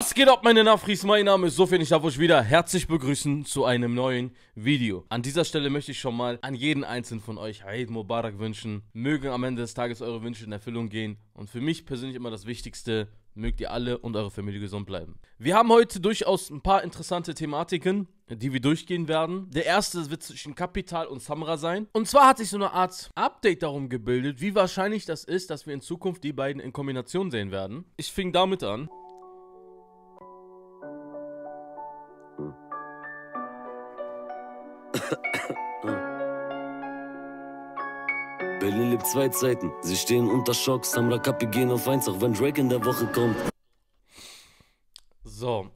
Was geht ab, meine Nafris? Mein Name ist Sofian. Ich darf euch wieder herzlich begrüßen zu einem neuen Video. An dieser Stelle möchte ich schon mal an jeden einzelnen von euch Eid Mubarak wünschen. Mögen am Ende des Tages eure Wünsche in Erfüllung gehen. Und für mich persönlich immer das Wichtigste, mögt ihr alle und eure Familie gesund bleiben. Wir haben heute durchaus ein paar interessante Thematiken, die wir durchgehen werden. Der erste wird zwischen Kapital und Samra sein. Und zwar hat sich so eine Art Update darum gebildet, wie wahrscheinlich das ist, dass wir in Zukunft die beiden in Kombination sehen werden. Ich fing damit an. Berlin lebt zwei Zeiten, sie stehen unter Schock, Samra Kappi gehen auf eins, auch wenn Drake in der Woche kommt. So,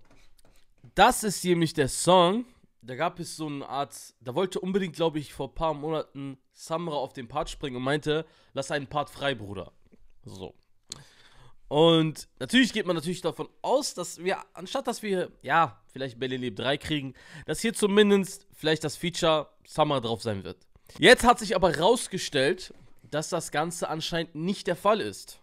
das ist nämlich der Song. Da gab es so eine Art, da wollte unbedingt, glaube ich, vor ein paar Monaten Samra auf den Part springen und meinte, lass einen Part frei, Bruder. So. Und natürlich geht man natürlich davon aus, dass wir, anstatt dass wir, ja, vielleicht Belly 3 kriegen, dass hier zumindest vielleicht das Feature Summer drauf sein wird. Jetzt hat sich aber rausgestellt, dass das Ganze anscheinend nicht der Fall ist.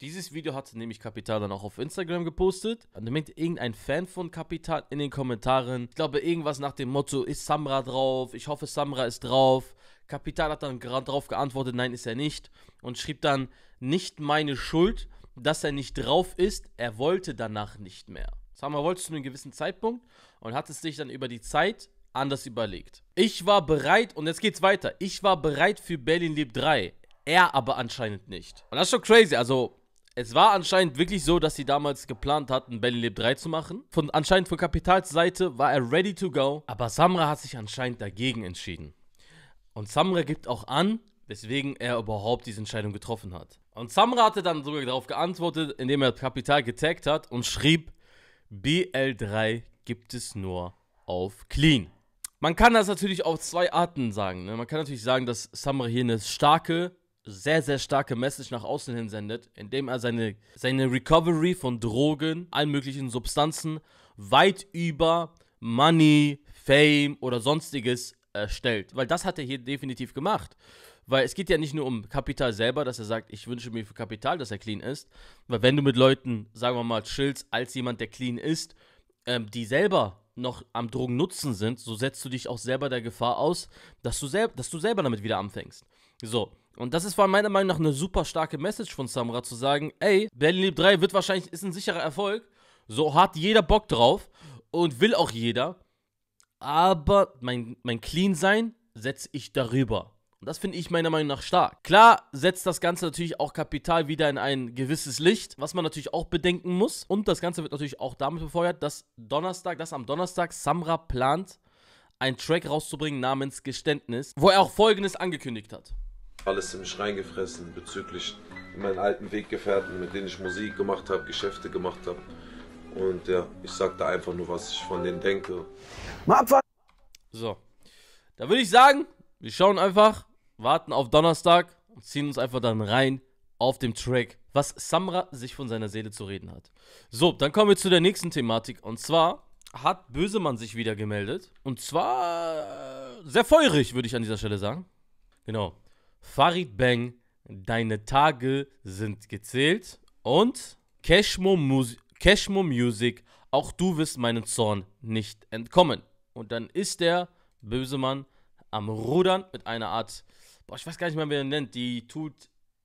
Dieses Video hat nämlich Kapital dann auch auf Instagram gepostet. Und damit irgendein Fan von Kapital in den Kommentaren, ich glaube irgendwas nach dem Motto, ist Samra drauf? Ich hoffe, Samra ist drauf. Kapital hat dann gerade drauf geantwortet, nein, ist er nicht. Und schrieb dann, nicht meine Schuld, dass er nicht drauf ist, er wollte danach nicht mehr. Das haben wir wollte zu einem gewissen Zeitpunkt und hat es sich dann über die Zeit anders überlegt. Ich war bereit, und jetzt geht's weiter, ich war bereit für Berlin Lieb 3, er aber anscheinend nicht. Und das ist schon crazy, also es war anscheinend wirklich so, dass sie damals geplant hatten, Berlin Leb 3 zu machen. Von, anscheinend von Kapitals Seite war er ready to go, aber Samra hat sich anscheinend dagegen entschieden. Und Samra gibt auch an, weswegen er überhaupt diese Entscheidung getroffen hat. Und Samra hatte dann sogar darauf geantwortet, indem er Kapital getaggt hat und schrieb, BL3 gibt es nur auf Clean. Man kann das natürlich auf zwei Arten sagen. Ne? Man kann natürlich sagen, dass Samra hier eine starke, sehr, sehr starke Message nach außen hin sendet, indem er seine, seine Recovery von Drogen, allen möglichen Substanzen weit über Money, Fame oder sonstiges erstellt. Äh, Weil das hat er hier definitiv gemacht. Weil es geht ja nicht nur um Kapital selber, dass er sagt, ich wünsche mir für Kapital, dass er clean ist. Weil wenn du mit Leuten, sagen wir mal, chillst, als jemand, der clean ist, ähm, die selber noch am Drogennutzen sind, so setzt du dich auch selber der Gefahr aus, dass du, selb dass du selber damit wieder anfängst. So. Und das ist vor meiner Meinung nach eine super starke Message von Samra zu sagen, ey, Berlin Lieb 3 wird wahrscheinlich, ist ein sicherer Erfolg. So hat jeder Bock drauf und will auch jeder. Aber mein, mein Clean-Sein setze ich darüber. Das finde ich meiner Meinung nach stark. Klar setzt das Ganze natürlich auch Kapital wieder in ein gewisses Licht, was man natürlich auch bedenken muss. Und das Ganze wird natürlich auch damit befeuert, dass Donnerstag, dass am Donnerstag Samra plant, einen Track rauszubringen namens Geständnis, wo er auch Folgendes angekündigt hat. Alles im Schrein gefressen bezüglich meinen alten Weggefährten, mit denen ich Musik gemacht habe, Geschäfte gemacht habe. Und ja, ich sag da einfach nur, was ich von denen denke. So. Da würde ich sagen, wir schauen einfach, warten auf Donnerstag und ziehen uns einfach dann rein auf dem Track, was Samra sich von seiner Seele zu reden hat. So, dann kommen wir zu der nächsten Thematik und zwar hat Bösemann sich wieder gemeldet und zwar äh, sehr feurig, würde ich an dieser Stelle sagen. Genau. Farid Bang, deine Tage sind gezählt und Cashmo, Mus Cashmo Music, auch du wirst meinem Zorn nicht entkommen. Und dann ist der Bösemann am Rudern mit einer Art boah, ich weiß gar nicht mehr, wie er nennt, die tut,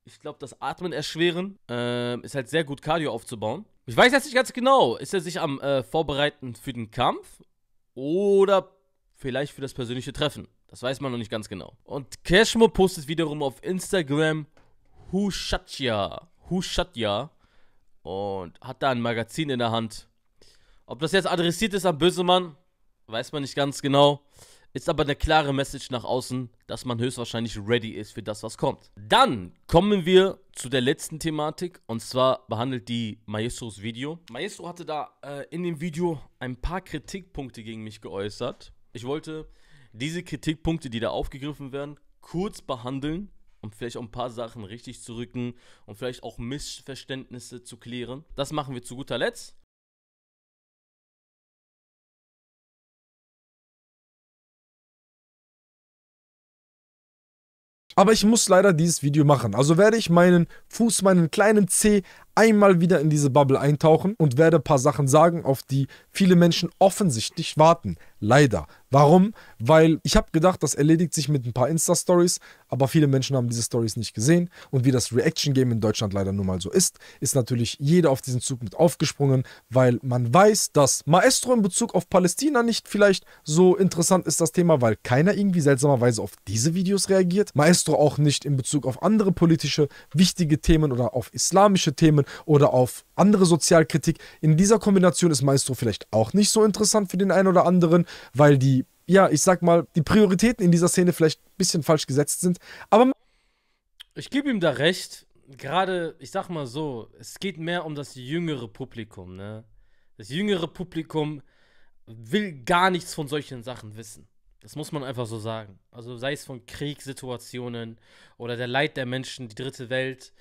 ich glaube, das Atmen erschweren. Ähm, ist halt sehr gut, Cardio aufzubauen. Ich weiß jetzt nicht ganz genau, ist er sich am äh, Vorbereiten für den Kampf oder vielleicht für das persönliche Treffen? Das weiß man noch nicht ganz genau. Und Cashmo postet wiederum auf Instagram Hushatya. Hushatya. Und hat da ein Magazin in der Hand. Ob das jetzt adressiert ist am Bösemann, weiß man nicht ganz genau. Ist aber eine klare Message nach außen, dass man höchstwahrscheinlich ready ist für das, was kommt. Dann kommen wir zu der letzten Thematik und zwar behandelt die Maestros Video. Maestro hatte da äh, in dem Video ein paar Kritikpunkte gegen mich geäußert. Ich wollte diese Kritikpunkte, die da aufgegriffen werden, kurz behandeln, um vielleicht auch ein paar Sachen richtig zu rücken und vielleicht auch Missverständnisse zu klären. Das machen wir zu guter Letzt. Aber ich muss leider dieses Video machen. Also werde ich meinen Fuß, meinen kleinen C einmal wieder in diese Bubble eintauchen und werde ein paar Sachen sagen, auf die viele Menschen offensichtlich warten. Leider. Warum? Weil ich habe gedacht, das erledigt sich mit ein paar Insta-Stories, aber viele Menschen haben diese Stories nicht gesehen. Und wie das Reaction-Game in Deutschland leider nun mal so ist, ist natürlich jeder auf diesen Zug mit aufgesprungen, weil man weiß, dass Maestro in Bezug auf Palästina nicht vielleicht so interessant ist, das Thema, weil keiner irgendwie seltsamerweise auf diese Videos reagiert. Maestro auch nicht in Bezug auf andere politische, wichtige Themen oder auf islamische Themen Filmen oder auf andere Sozialkritik. In dieser Kombination ist Maestro vielleicht auch nicht so interessant für den einen oder anderen, weil die, ja, ich sag mal, die Prioritäten in dieser Szene vielleicht ein bisschen falsch gesetzt sind. Aber. Ich gebe ihm da recht. Gerade, ich sag mal so, es geht mehr um das jüngere Publikum, ne? Das jüngere Publikum will gar nichts von solchen Sachen wissen. Das muss man einfach so sagen. Also sei es von Kriegssituationen oder der Leid der Menschen, die dritte Welt,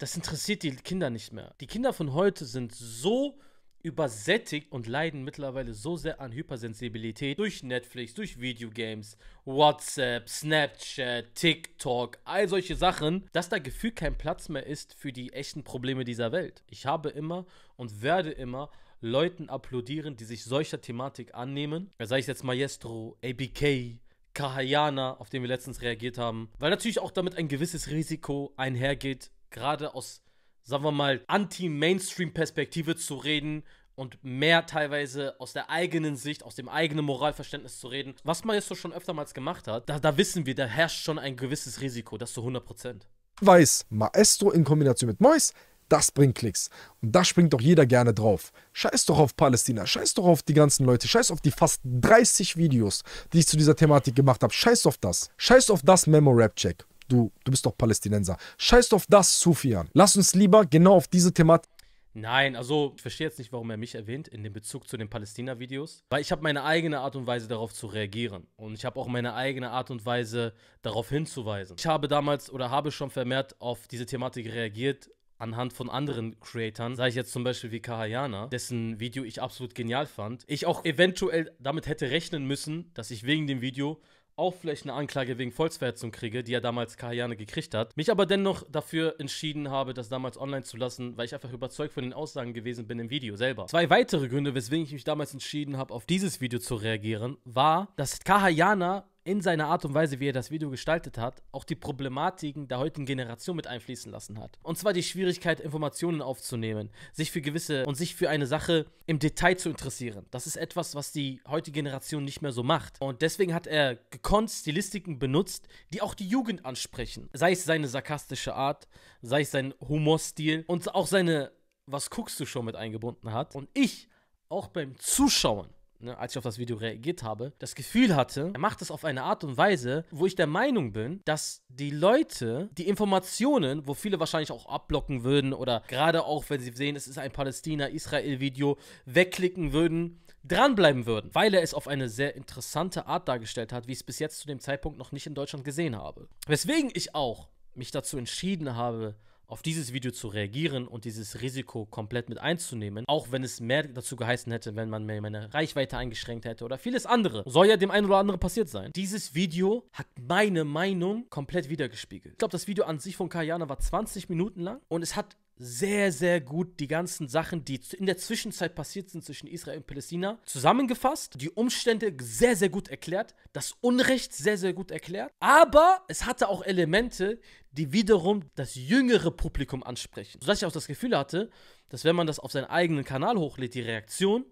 das interessiert die Kinder nicht mehr. Die Kinder von heute sind so übersättigt und leiden mittlerweile so sehr an Hypersensibilität durch Netflix, durch Videogames, WhatsApp, Snapchat, TikTok, all solche Sachen, dass da gefühlt kein Platz mehr ist für die echten Probleme dieser Welt. Ich habe immer und werde immer Leuten applaudieren, die sich solcher Thematik annehmen. Sei es jetzt Maestro, ABK, Kahayana, auf den wir letztens reagiert haben, weil natürlich auch damit ein gewisses Risiko einhergeht, gerade aus, sagen wir mal, Anti-Mainstream-Perspektive zu reden und mehr teilweise aus der eigenen Sicht, aus dem eigenen Moralverständnis zu reden, was man jetzt so schon öftermals gemacht hat, da, da wissen wir, da herrscht schon ein gewisses Risiko, das zu 100%. Weiß, Maestro in Kombination mit Mois, das bringt Klicks. Und da springt doch jeder gerne drauf. Scheiß doch auf Palästina, scheiß doch auf die ganzen Leute, scheiß auf die fast 30 Videos, die ich zu dieser Thematik gemacht habe. Scheiß auf das. Scheiß auf das Memo-Rap-Check du, du bist doch Palästinenser. Scheiß auf das, Sufian. Lass uns lieber genau auf diese Thematik. Nein, also ich verstehe jetzt nicht, warum er mich erwähnt in dem Bezug zu den Palästina-Videos, weil ich habe meine eigene Art und Weise darauf zu reagieren und ich habe auch meine eigene Art und Weise darauf hinzuweisen. Ich habe damals oder habe schon vermehrt auf diese Thematik reagiert, anhand von anderen Creators, sage ich jetzt zum Beispiel wie Kahayana, dessen Video ich absolut genial fand, ich auch eventuell damit hätte rechnen müssen, dass ich wegen dem Video auch vielleicht eine Anklage wegen Volksverhetzung kriege, die er damals Kahane gekriegt hat, mich aber dennoch dafür entschieden habe, das damals online zu lassen, weil ich einfach überzeugt von den Aussagen gewesen bin im Video selber. Zwei weitere Gründe, weswegen ich mich damals entschieden habe, auf dieses Video zu reagieren, war, dass Kahayana in seiner Art und Weise, wie er das Video gestaltet hat, auch die Problematiken der heutigen Generation mit einfließen lassen hat. Und zwar die Schwierigkeit, Informationen aufzunehmen, sich für gewisse und sich für eine Sache im Detail zu interessieren. Das ist etwas, was die heutige Generation nicht mehr so macht. Und deswegen hat er gekonnt Stilistiken benutzt, die auch die Jugend ansprechen. Sei es seine sarkastische Art, sei es sein Humorstil und auch seine Was guckst du schon mit eingebunden hat. Und ich, auch beim Zuschauen, ne, als ich auf das Video reagiert habe, das Gefühl hatte, er macht es auf eine Art und Weise, wo ich der Meinung bin, dass die Leute die Informationen, wo viele wahrscheinlich auch abblocken würden oder gerade auch, wenn sie sehen, es ist ein Palästina-Israel-Video, wegklicken würden, dranbleiben würden, weil er es auf eine sehr interessante Art dargestellt hat, wie ich es bis jetzt zu dem Zeitpunkt noch nicht in Deutschland gesehen habe. Weswegen ich auch mich dazu entschieden habe, auf dieses Video zu reagieren und dieses Risiko komplett mit einzunehmen, auch wenn es mehr dazu geheißen hätte, wenn man mehr meine Reichweite eingeschränkt hätte oder vieles andere. Soll ja dem einen oder anderen passiert sein. Dieses Video hat meine Meinung komplett wiedergespiegelt. Ich glaube, das Video an sich von Kayana war 20 Minuten lang und es hat sehr, sehr gut die ganzen Sachen, die in der Zwischenzeit passiert sind zwischen Israel und Palästina, zusammengefasst, die Umstände sehr, sehr gut erklärt, das Unrecht sehr, sehr gut erklärt, aber es hatte auch Elemente, die wiederum das jüngere Publikum ansprechen. Sodass ich auch das Gefühl hatte, dass wenn man das auf seinen eigenen Kanal hochlädt, die Reaktion,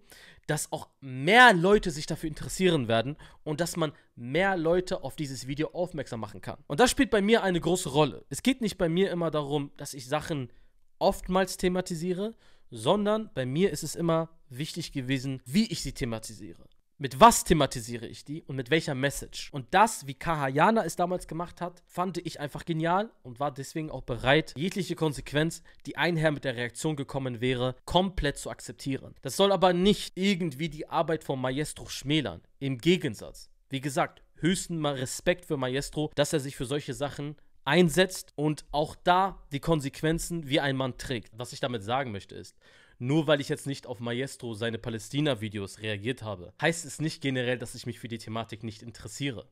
dass auch mehr Leute sich dafür interessieren werden und dass man mehr Leute auf dieses Video aufmerksam machen kann. Und das spielt bei mir eine große Rolle. Es geht nicht bei mir immer darum, dass ich Sachen oftmals thematisiere, sondern bei mir ist es immer wichtig gewesen, wie ich sie thematisiere. Mit was thematisiere ich die und mit welcher Message? Und das, wie Kahayana es damals gemacht hat, fand ich einfach genial und war deswegen auch bereit, jegliche Konsequenz, die einher mit der Reaktion gekommen wäre, komplett zu akzeptieren. Das soll aber nicht irgendwie die Arbeit von Maestro schmälern. Im Gegensatz. Wie gesagt, höchsten mal Respekt für Maestro, dass er sich für solche Sachen einsetzt und auch da die Konsequenzen wie ein Mann trägt. Was ich damit sagen möchte ist, nur weil ich jetzt nicht auf Maestro seine Palästina-Videos reagiert habe, heißt es nicht generell, dass ich mich für die Thematik nicht interessiere.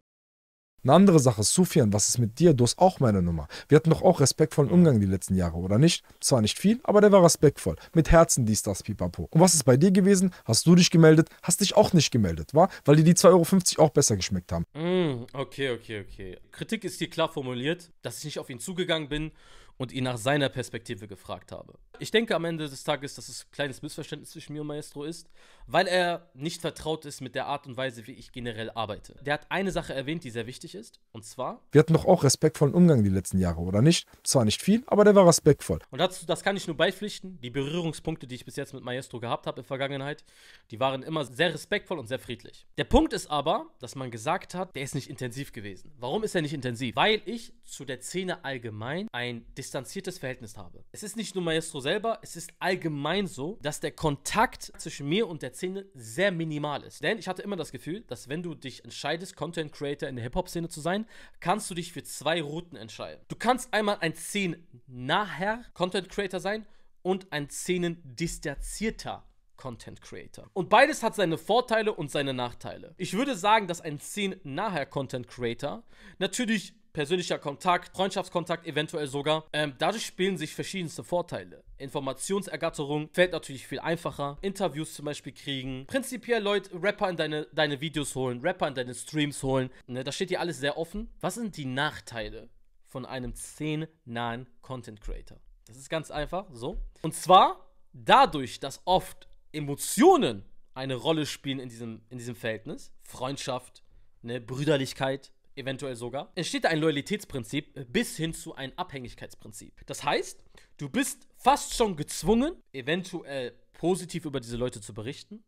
Eine andere Sache, Sufian, was ist mit dir? Du hast auch meine Nummer. Wir hatten doch auch respektvollen mhm. Umgang die letzten Jahre, oder nicht? Zwar nicht viel, aber der war respektvoll. Mit Herzen dies, das, pipapo. Und was ist bei dir gewesen? Hast du dich gemeldet? Hast dich auch nicht gemeldet, wa? Weil dir die 2,50 Euro auch besser geschmeckt haben. Mm, okay, okay, okay. Kritik ist hier klar formuliert, dass ich nicht auf ihn zugegangen bin und ihn nach seiner Perspektive gefragt habe. Ich denke am Ende des Tages, dass es ein kleines Missverständnis zwischen mir und Maestro ist, weil er nicht vertraut ist mit der Art und Weise, wie ich generell arbeite. Der hat eine Sache erwähnt, die sehr wichtig ist, und zwar. Wir hatten doch auch respektvollen Umgang die letzten Jahre, oder nicht? Zwar nicht viel, aber der war respektvoll. Und dazu, das kann ich nur beipflichten. Die Berührungspunkte, die ich bis jetzt mit Maestro gehabt habe in der Vergangenheit, die waren immer sehr respektvoll und sehr friedlich. Der Punkt ist aber, dass man gesagt hat, der ist nicht intensiv gewesen. Warum ist er nicht intensiv? Weil ich zu der Szene allgemein ein Dis distanziertes Verhältnis habe. Es ist nicht nur Maestro selber, es ist allgemein so, dass der Kontakt zwischen mir und der Szene sehr minimal ist. Denn ich hatte immer das Gefühl, dass wenn du dich entscheidest, Content Creator in der Hip-Hop-Szene zu sein, kannst du dich für zwei Routen entscheiden. Du kannst einmal ein szenennaher Content Creator sein und ein szenendistanzierter Content Creator. Und beides hat seine Vorteile und seine Nachteile. Ich würde sagen, dass ein 10 szenennaher Content Creator natürlich persönlicher Kontakt, Freundschaftskontakt eventuell sogar. Ähm, dadurch spielen sich verschiedenste Vorteile. Informationsergatterung fällt natürlich viel einfacher. Interviews zum Beispiel kriegen. Prinzipiell Leute, Rapper in deine, deine Videos holen, Rapper in deine Streams holen. Ne, da steht dir alles sehr offen. Was sind die Nachteile von einem 10-nahen Content Creator? Das ist ganz einfach so. Und zwar dadurch, dass oft Emotionen eine Rolle spielen in diesem, in diesem Verhältnis. Freundschaft, ne, Brüderlichkeit, eventuell sogar, entsteht ein Loyalitätsprinzip bis hin zu einem Abhängigkeitsprinzip. Das heißt, du bist fast schon gezwungen, eventuell positiv über diese Leute zu berichten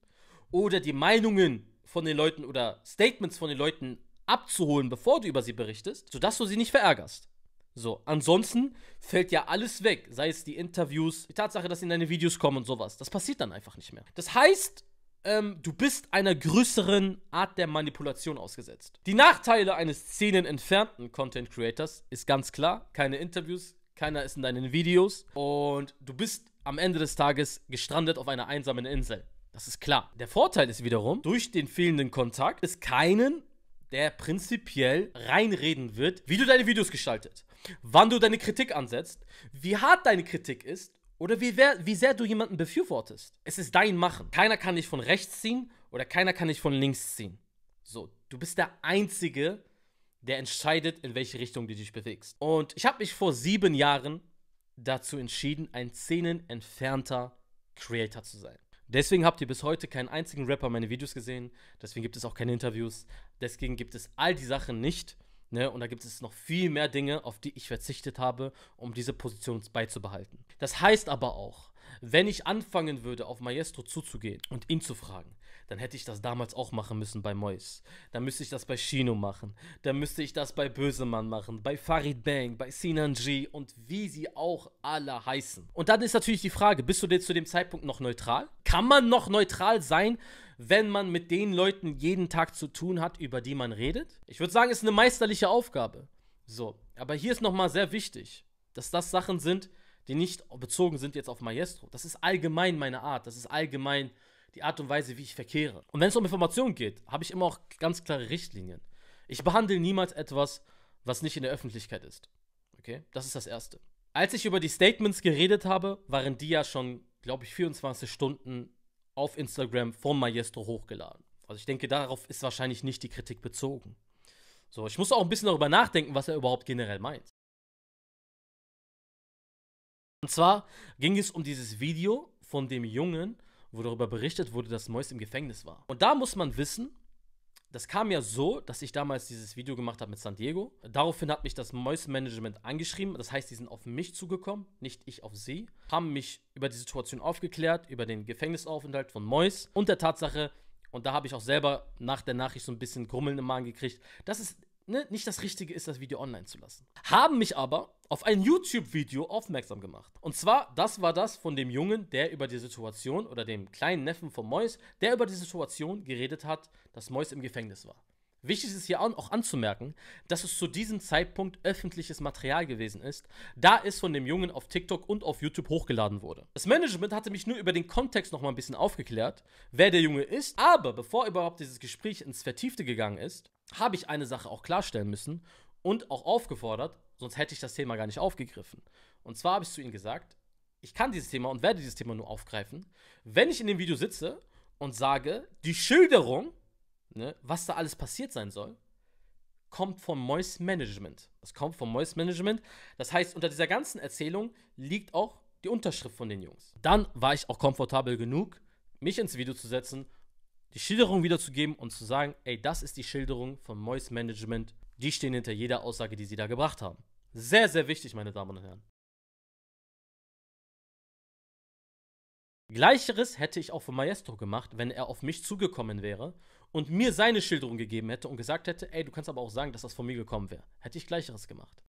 oder die Meinungen von den Leuten oder Statements von den Leuten abzuholen, bevor du über sie berichtest, sodass du sie nicht verärgerst. So, ansonsten fällt ja alles weg, sei es die Interviews, die Tatsache, dass sie in deine Videos kommen und sowas. Das passiert dann einfach nicht mehr. Das heißt, ähm, du bist einer größeren Art der Manipulation ausgesetzt. Die Nachteile eines szenenentfernten Content Creators ist ganz klar, keine Interviews, keiner ist in deinen Videos und du bist am Ende des Tages gestrandet auf einer einsamen Insel. Das ist klar. Der Vorteil ist wiederum, durch den fehlenden Kontakt ist keinen, der prinzipiell reinreden wird, wie du deine Videos gestaltet, wann du deine Kritik ansetzt, wie hart deine Kritik ist oder wie, wer, wie sehr du jemanden befürwortest. Es ist dein Machen. Keiner kann dich von rechts ziehen oder keiner kann dich von links ziehen. So, du bist der Einzige, der entscheidet, in welche Richtung du dich bewegst. Und ich habe mich vor sieben Jahren dazu entschieden, ein Szenen Creator zu sein. Deswegen habt ihr bis heute keinen einzigen Rapper meine Videos gesehen. Deswegen gibt es auch keine Interviews. Deswegen gibt es all die Sachen nicht. Ne? Und da gibt es noch viel mehr Dinge, auf die ich verzichtet habe, um diese Position beizubehalten. Das heißt aber auch, wenn ich anfangen würde, auf Maestro zuzugehen und ihn zu fragen, dann hätte ich das damals auch machen müssen bei Mois. Dann müsste ich das bei Shino machen. Dann müsste ich das bei Bösemann machen, bei Farid Bang, bei Sinanji und wie sie auch alle heißen. Und dann ist natürlich die Frage, bist du dir zu dem Zeitpunkt noch neutral? kann man noch neutral sein, wenn man mit den Leuten jeden Tag zu tun hat, über die man redet? Ich würde sagen, es ist eine meisterliche Aufgabe. So, aber hier ist nochmal sehr wichtig, dass das Sachen sind, die nicht bezogen sind jetzt auf Maestro. Das ist allgemein meine Art, das ist allgemein die Art und Weise, wie ich verkehre. Und wenn es um Informationen geht, habe ich immer auch ganz klare Richtlinien. Ich behandle niemals etwas, was nicht in der Öffentlichkeit ist. Okay, das ist das Erste. Als ich über die Statements geredet habe, waren die ja schon glaube ich, 24 Stunden auf Instagram vom Maestro hochgeladen. Also ich denke, darauf ist wahrscheinlich nicht die Kritik bezogen. So, ich muss auch ein bisschen darüber nachdenken, was er überhaupt generell meint. Und zwar ging es um dieses Video von dem Jungen, wo darüber berichtet wurde, dass Mois im Gefängnis war. Und da muss man wissen, das kam ja so, dass ich damals dieses Video gemacht habe mit San Diego. Daraufhin hat mich das Mäuse Management angeschrieben. Das heißt, die sind auf mich zugekommen, nicht ich auf sie. Haben mich über die Situation aufgeklärt, über den Gefängnisaufenthalt von Mois und der Tatsache, und da habe ich auch selber nach der Nachricht so ein bisschen Grummeln im Magen gekriegt, dass es ne, nicht das Richtige ist, das Video online zu lassen. Haben mich aber auf ein YouTube-Video aufmerksam gemacht. Und zwar, das war das von dem Jungen, der über die Situation, oder dem kleinen Neffen von Mois, der über die Situation geredet hat, dass Mois im Gefängnis war. Wichtig ist hier auch anzumerken, dass es zu diesem Zeitpunkt öffentliches Material gewesen ist, da es von dem Jungen auf TikTok und auf YouTube hochgeladen wurde. Das Management hatte mich nur über den Kontext nochmal ein bisschen aufgeklärt, wer der Junge ist, aber bevor überhaupt dieses Gespräch ins Vertiefte gegangen ist, habe ich eine Sache auch klarstellen müssen und auch aufgefordert, sonst hätte ich das Thema gar nicht aufgegriffen. Und zwar habe ich zu ihm gesagt, ich kann dieses Thema und werde dieses Thema nur aufgreifen, wenn ich in dem Video sitze und sage, die Schilderung ne, was da alles passiert sein soll, kommt vom Moist Management. Das kommt vom Moist Management. Das heißt, unter dieser ganzen Erzählung liegt auch die Unterschrift von den Jungs. Dann war ich auch komfortabel genug, mich ins Video zu setzen, die Schilderung wiederzugeben und zu sagen, ey, das ist die Schilderung von Moist Management. Die stehen hinter jeder Aussage, die sie da gebracht haben. Sehr, sehr wichtig, meine Damen und Herren. Gleicheres hätte ich auch für Maestro gemacht, wenn er auf mich zugekommen wäre und mir seine Schilderung gegeben hätte und gesagt hätte, ey, du kannst aber auch sagen, dass das von mir gekommen wäre, hätte ich gleicheres gemacht.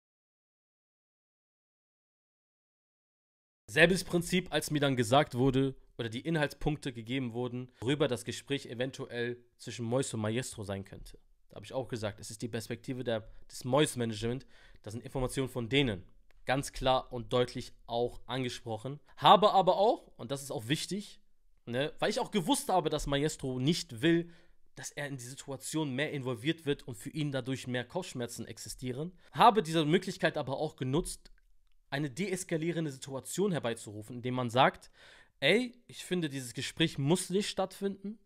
Selbes Prinzip, als mir dann gesagt wurde oder die Inhaltspunkte gegeben wurden, worüber das Gespräch eventuell zwischen Mois und Maestro sein könnte. Da habe ich auch gesagt, es ist die Perspektive der, des Mois-Management, das sind Informationen von denen. Ganz klar und deutlich auch angesprochen. Habe aber auch, und das ist auch wichtig, ne, weil ich auch gewusst habe, dass Maestro nicht will, dass er in die Situation mehr involviert wird und für ihn dadurch mehr Kopfschmerzen existieren. Habe diese Möglichkeit aber auch genutzt, eine deeskalierende Situation herbeizurufen, indem man sagt, ey, ich finde, dieses Gespräch muss nicht stattfinden.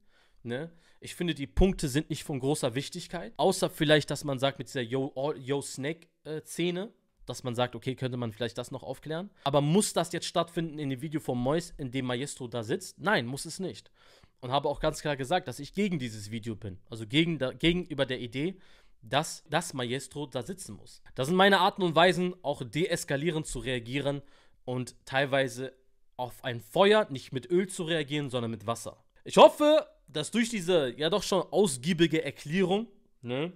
Ne? Ich finde, die Punkte sind nicht von großer Wichtigkeit. Außer vielleicht, dass man sagt, mit dieser Yo-Snake-Szene, Yo äh, dass man sagt, okay, könnte man vielleicht das noch aufklären. Aber muss das jetzt stattfinden in dem Video von Mois, in dem Maestro da sitzt? Nein, muss es nicht und habe auch ganz klar gesagt, dass ich gegen dieses Video bin. Also gegen, da, gegenüber der Idee, dass das Maestro da sitzen muss. Das sind meine Arten und Weisen, auch deeskalierend zu reagieren und teilweise auf ein Feuer nicht mit Öl zu reagieren, sondern mit Wasser. Ich hoffe, dass durch diese ja doch schon ausgiebige Erklärung ne,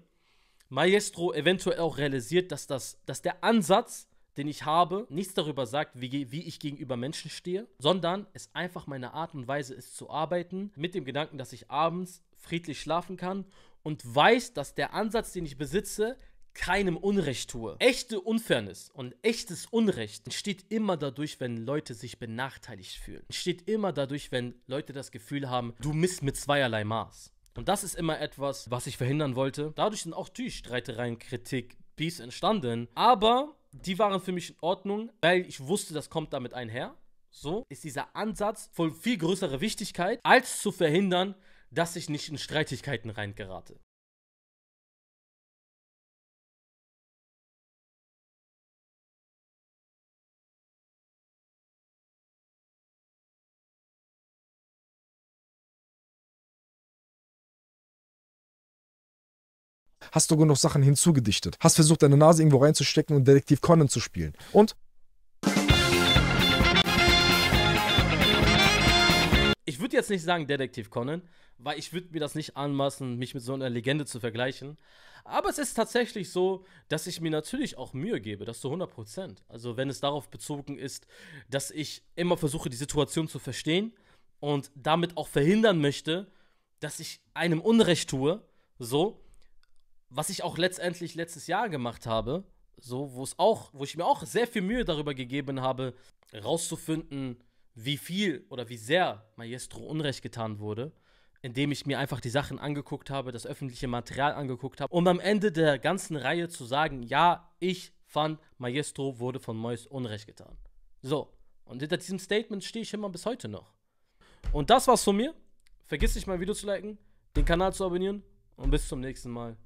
Maestro eventuell auch realisiert, dass, das, dass der Ansatz den ich habe, nichts darüber sagt, wie, wie, ich gegenüber Menschen stehe, sondern es einfach meine Art und Weise ist zu arbeiten, mit dem Gedanken, dass ich abends friedlich schlafen kann und weiß, dass der Ansatz, den ich besitze, keinem Unrecht tue. Echte Unfairness und echtes Unrecht entsteht immer dadurch, wenn Leute sich benachteiligt fühlen. Entsteht immer dadurch, wenn Leute das Gefühl haben, du misst mit zweierlei Maß. Und das ist immer etwas, was ich verhindern wollte. Dadurch sind auch natürlich Streitereien, Kritik, Beefs entstanden. Aber die waren für mich in Ordnung, weil ich wusste, das kommt damit einher. So ist dieser Ansatz von viel größerer Wichtigkeit, als zu verhindern, dass ich nicht in Streitigkeiten reingerate. hast du genug Sachen hinzugedichtet, hast versucht, deine Nase irgendwo reinzustecken und Detektiv Conan zu spielen. Und ich würde jetzt nicht sagen Detektiv Conan, weil ich würde mir das nicht anmaßen, mich mit so einer Legende zu vergleichen. Aber es ist tatsächlich so, dass ich mir natürlich auch Mühe gebe, das zu 100 Also wenn es darauf bezogen ist, dass ich immer versuche, die Situation zu verstehen und damit auch verhindern möchte, dass ich einem Unrecht tue, so, was ich auch letztendlich letztes Jahr gemacht habe, so wo es auch, wo ich mir auch sehr viel Mühe darüber gegeben habe, rauszufinden, wie viel oder wie sehr Maestro Unrecht getan wurde, indem ich mir einfach die Sachen angeguckt habe, das öffentliche Material angeguckt habe, um am Ende der ganzen Reihe zu sagen, ja, ich fand, Maestro wurde von Mois Unrecht getan. So, und hinter diesem Statement stehe ich immer bis heute noch. Und das war's von mir. Vergiss nicht, mein Video zu liken, den Kanal zu abonnieren und bis zum nächsten Mal.